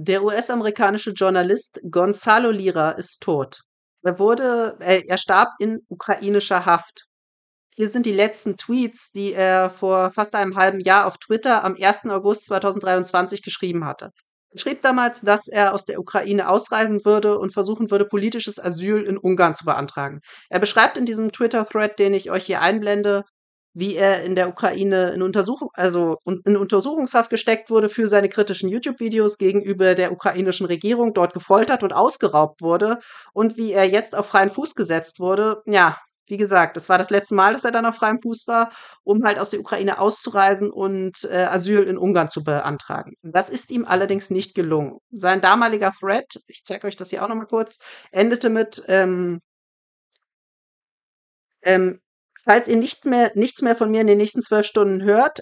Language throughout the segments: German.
Der US-amerikanische Journalist Gonzalo Lira ist tot. Er wurde, äh, er starb in ukrainischer Haft. Hier sind die letzten Tweets, die er vor fast einem halben Jahr auf Twitter am 1. August 2023 geschrieben hatte. Er schrieb damals, dass er aus der Ukraine ausreisen würde und versuchen würde, politisches Asyl in Ungarn zu beantragen. Er beschreibt in diesem Twitter-Thread, den ich euch hier einblende, wie er in der Ukraine in, Untersuchung, also in Untersuchungshaft gesteckt wurde für seine kritischen YouTube-Videos gegenüber der ukrainischen Regierung, dort gefoltert und ausgeraubt wurde und wie er jetzt auf freien Fuß gesetzt wurde. Ja, wie gesagt, das war das letzte Mal, dass er dann auf freiem Fuß war, um halt aus der Ukraine auszureisen und äh, Asyl in Ungarn zu beantragen. Das ist ihm allerdings nicht gelungen. Sein damaliger Thread, ich zeige euch das hier auch nochmal kurz, endete mit, ähm, ähm, Falls ihr nicht mehr, nichts mehr von mir in den nächsten zwölf Stunden hört,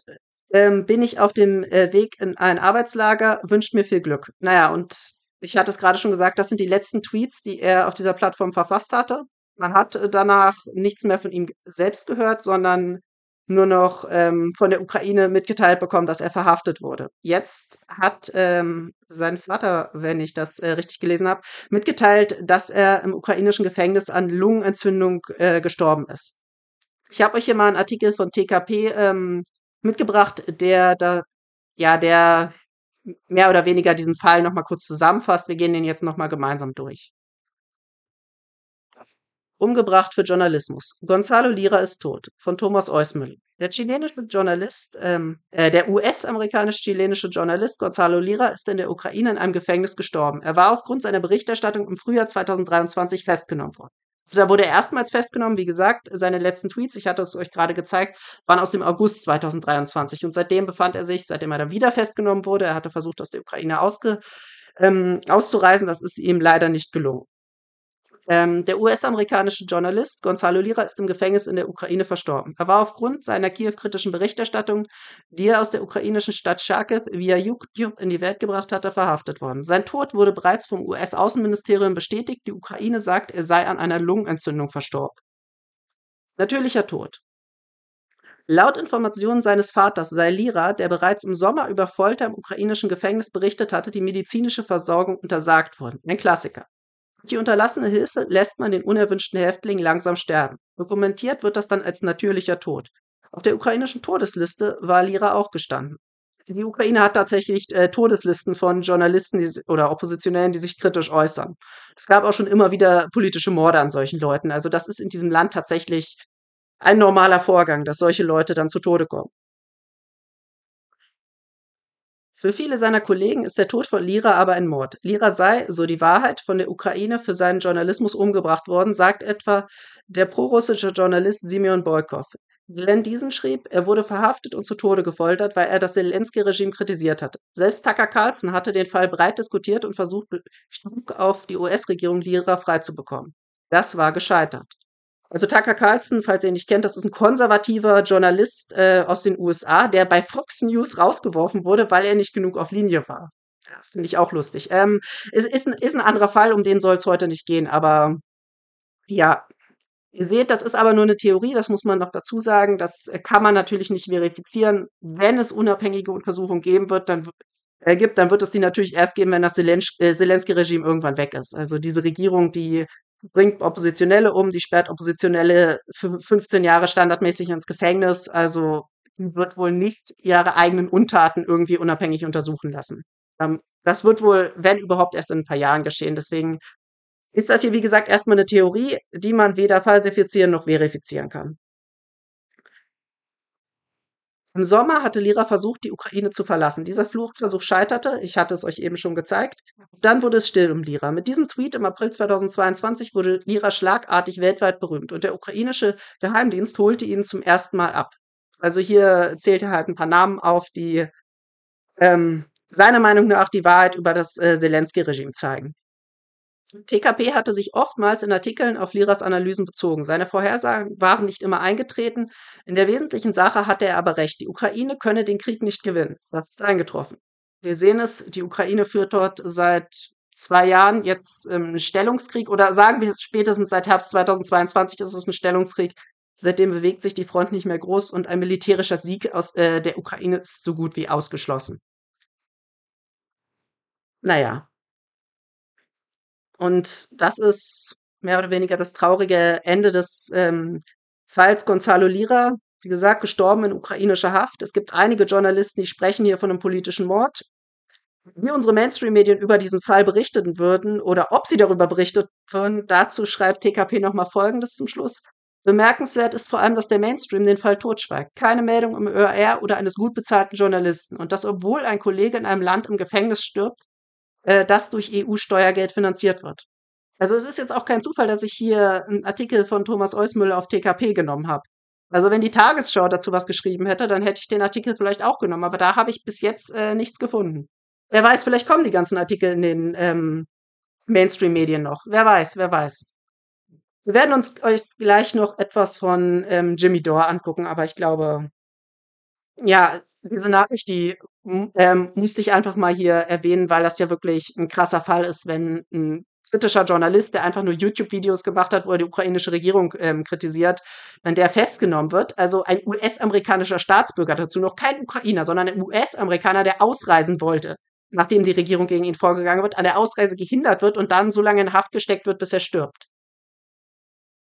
ähm, bin ich auf dem äh, Weg in ein Arbeitslager. Wünscht mir viel Glück. Naja, und ich hatte es gerade schon gesagt, das sind die letzten Tweets, die er auf dieser Plattform verfasst hatte. Man hat äh, danach nichts mehr von ihm selbst gehört, sondern nur noch ähm, von der Ukraine mitgeteilt bekommen, dass er verhaftet wurde. Jetzt hat ähm, sein Vater, wenn ich das äh, richtig gelesen habe, mitgeteilt, dass er im ukrainischen Gefängnis an Lungenentzündung äh, gestorben ist. Ich habe euch hier mal einen Artikel von TKP ähm, mitgebracht, der da, ja, der mehr oder weniger diesen Fall nochmal kurz zusammenfasst. Wir gehen den jetzt nochmal gemeinsam durch. Umgebracht für Journalismus. Gonzalo Lira ist tot. Von Thomas Eusmüller. Der chilenische Journalist, ähm, äh, der US-amerikanisch-chilenische Journalist Gonzalo Lira ist in der Ukraine in einem Gefängnis gestorben. Er war aufgrund seiner Berichterstattung im Frühjahr 2023 festgenommen worden. Also da wurde er erstmals festgenommen, wie gesagt, seine letzten Tweets, ich hatte es euch gerade gezeigt, waren aus dem August 2023 und seitdem befand er sich, seitdem er da wieder festgenommen wurde, er hatte versucht, aus der Ukraine ausge, ähm, auszureisen, das ist ihm leider nicht gelungen. Ähm, der US-amerikanische Journalist Gonzalo Lira ist im Gefängnis in der Ukraine verstorben. Er war aufgrund seiner kiew-kritischen Berichterstattung, die er aus der ukrainischen Stadt Charkiw via YouTube in die Welt gebracht hatte, verhaftet worden. Sein Tod wurde bereits vom US-Außenministerium bestätigt. Die Ukraine sagt, er sei an einer Lungenentzündung verstorben. Natürlicher Tod. Laut Informationen seines Vaters sei Lira, der bereits im Sommer über Folter im ukrainischen Gefängnis berichtet hatte, die medizinische Versorgung untersagt worden. Ein Klassiker. Die unterlassene Hilfe lässt man den unerwünschten Häftling langsam sterben. Dokumentiert wird das dann als natürlicher Tod. Auf der ukrainischen Todesliste war Lira auch gestanden. Die Ukraine hat tatsächlich äh, Todeslisten von Journalisten die, oder Oppositionellen, die sich kritisch äußern. Es gab auch schon immer wieder politische Morde an solchen Leuten. Also das ist in diesem Land tatsächlich ein normaler Vorgang, dass solche Leute dann zu Tode kommen. Für viele seiner Kollegen ist der Tod von Lira aber ein Mord. Lira sei, so die Wahrheit, von der Ukraine für seinen Journalismus umgebracht worden, sagt etwa der prorussische Journalist Simeon Boykov. Glenn Diesen schrieb, er wurde verhaftet und zu Tode gefoltert, weil er das Zelensky-Regime kritisiert hatte. Selbst Tucker Carlson hatte den Fall breit diskutiert und versucht, Druck auf die US-Regierung Lira freizubekommen. Das war gescheitert. Also Tucker Carlson, falls ihr ihn nicht kennt, das ist ein konservativer Journalist äh, aus den USA, der bei Fox News rausgeworfen wurde, weil er nicht genug auf Linie war. Ja, Finde ich auch lustig. Ähm, ist, ist, ein, ist ein anderer Fall, um den soll es heute nicht gehen, aber ja, Ihr seht, das ist aber nur eine Theorie, das muss man noch dazu sagen. Das äh, kann man natürlich nicht verifizieren. Wenn es unabhängige Untersuchungen geben wird, dann äh, gibt, dann wird es die natürlich erst geben, wenn das äh, Zelensky-Regime irgendwann weg ist. Also diese Regierung, die bringt Oppositionelle um, die sperrt Oppositionelle 15 Jahre standardmäßig ins Gefängnis. Also die wird wohl nicht ihre eigenen Untaten irgendwie unabhängig untersuchen lassen. Ähm, das wird wohl, wenn überhaupt, erst in ein paar Jahren geschehen. Deswegen ist das hier, wie gesagt, erstmal eine Theorie, die man weder falsifizieren noch verifizieren kann. Im Sommer hatte Lira versucht, die Ukraine zu verlassen. Dieser Fluchtversuch scheiterte. Ich hatte es euch eben schon gezeigt. Dann wurde es still um Lira. Mit diesem Tweet im April 2022 wurde Lira schlagartig weltweit berühmt und der ukrainische Geheimdienst holte ihn zum ersten Mal ab. Also hier zählt er halt ein paar Namen auf, die ähm, seiner Meinung nach die Wahrheit über das äh, Zelensky-Regime zeigen. TKP hatte sich oftmals in Artikeln auf Liras Analysen bezogen. Seine Vorhersagen waren nicht immer eingetreten. In der wesentlichen Sache hatte er aber recht. Die Ukraine könne den Krieg nicht gewinnen. Das ist eingetroffen. Wir sehen es, die Ukraine führt dort seit zwei Jahren jetzt ähm, einen Stellungskrieg oder sagen wir spätestens seit Herbst 2022 ist es ein Stellungskrieg. Seitdem bewegt sich die Front nicht mehr groß und ein militärischer Sieg aus äh, der Ukraine ist so gut wie ausgeschlossen. Naja, und das ist mehr oder weniger das traurige Ende des ähm, Falls Gonzalo Lira, wie gesagt, gestorben in ukrainischer Haft. Es gibt einige Journalisten, die sprechen hier von einem politischen Mord. Wie unsere Mainstream-Medien über diesen Fall berichteten würden oder ob sie darüber berichtet würden, dazu schreibt TKP nochmal Folgendes zum Schluss. Bemerkenswert ist vor allem, dass der Mainstream den Fall totschweigt. Keine Meldung im ÖR oder eines gut bezahlten Journalisten. Und das, obwohl ein Kollege in einem Land im Gefängnis stirbt, äh, das durch EU-Steuergeld finanziert wird. Also es ist jetzt auch kein Zufall, dass ich hier einen Artikel von Thomas Eusmüll auf TKP genommen habe. Also wenn die Tagesschau dazu was geschrieben hätte, dann hätte ich den Artikel vielleicht auch genommen, aber da habe ich bis jetzt äh, nichts gefunden. Wer weiß, vielleicht kommen die ganzen Artikel in den ähm, Mainstream-Medien noch. Wer weiß, wer weiß. Wir werden uns euch gleich noch etwas von ähm, Jimmy Dore angucken, aber ich glaube, ja, diese Nachricht, die hm, ähm, musste ich einfach mal hier erwähnen, weil das ja wirklich ein krasser Fall ist, wenn ein kritischer Journalist, der einfach nur YouTube-Videos gemacht hat, wo er die ukrainische Regierung ähm, kritisiert, wenn der festgenommen wird, also ein US-amerikanischer Staatsbürger, dazu noch kein Ukrainer, sondern ein US-Amerikaner, der ausreisen wollte, nachdem die Regierung gegen ihn vorgegangen wird, an der Ausreise gehindert wird und dann so lange in Haft gesteckt wird, bis er stirbt.